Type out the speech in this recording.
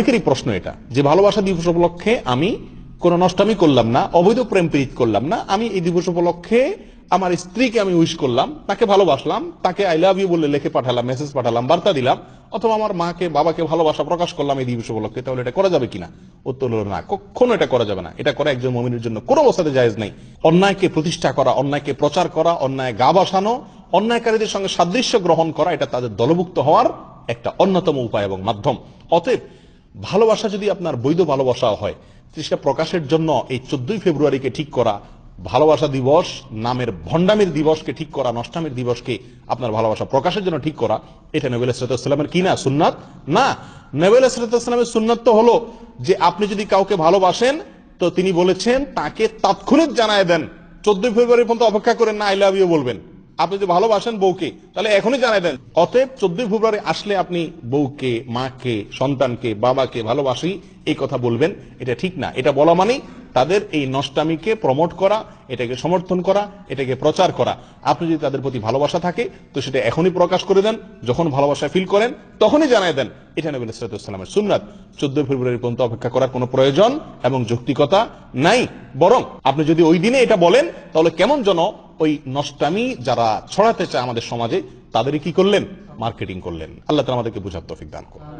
অনেকেরই প্রশ্ন এটা যে ভালোবাসা দিবস উপলক্ষে আমি কোনো নষ্টামি করলাম না অবৈধ প্রেম প্রীত করলাম না আমি এই দিবস উপলক্ষে আমার স্ত্রীকে আমি উইশ করলাম তাকে ভালোবাসলাম তাকে আই লাভ ইউ বলে লেখে পাঠালাম মেসেজ পাঠালাম বার্তা দিলাম অথবা আমার মাকে বাবাকে ভালোবাসা প্রকাশ করলাম এই দিবস উপলক্ষে তাহলে এটা করা যাবে কিনা উত্তর হলো না কখনো এটা করা যাবে না এটা করা একজন মমিনের জন্য কোনো অবস্থাতে জায়জ নেই অন্যায়কে প্রতিষ্ঠা করা অন্যায়কে প্রচার করা অন্যায় গা বাসানো অন্যায়কারীদের সঙ্গে সাদৃশ্য গ্রহণ করা এটা তাদের দলভুক্ত হওয়ার একটা অন্যতম উপায় এবং মাধ্যম অতএব ভালোবাসা যদি আপনার বৈধ ভালোবাসা হয় সেটা প্রকাশের জন্য এই চোদ্দই ফেব্রুয়ারিকে ঠিক করা ভালোবাসা দিবস নামের ভণ্ডামের দিবসকে ঠিক করা নষ্টামের দিবসকে আপনার ভালোবাসা প্রকাশের জন্য ঠিক করা এটা নবেল ইসরাতামের কি না সুন্নাত না নবেল ইসরাতামের সুন্নাত তো হলো যে আপনি যদি কাউকে ভালোবাসেন তো তিনি বলেছেন তাকে তাৎক্ষণিক জানায় দেন চোদ্দই ফেব্রুয়ারি পর্যন্ত অপেক্ষা করেন না আই লাভ ইউ বলবেন আপনি যদি ভালোবাসেন বউকে তাহলে এখনই জানাই দেন অতএব চোদ্দই ফেব্রুয়ারি আসলে আপনি বউকে মাকে সন্তানকে বাবাকে ভালোবাসি এই কথা বলবেন এটা ঠিক না এটা বলা মানে তাদের এই নষ্টামিকে প্রমোট করা এটাকে সমর্থন করা এটাকে প্রচার করা আপনি যদি তাদের প্রতি ভালোবাসা থাকে তো সেটা এখনই প্রকাশ করে দেন যখন ভালোবাসা ফিল করেন তখনই জানাই দেন এটা নবীন সালামের সুননাথ চোদ্দ ফেব্রুয়ারি পর্যন্ত অপেক্ষা করার কোনো প্রয়োজন এবং যৌক্তিকতা নাই বরং আপনি যদি ওই দিনে এটা বলেন তাহলে কেমন যেন ওই নষ্টামি যারা ছড়াতে চায় আমাদের সমাজে তাদেরই কি করলেন মার্কেটিং করলেন আল্লাহ তালা আমাদেরকে বুঝার তফিক দান করলেন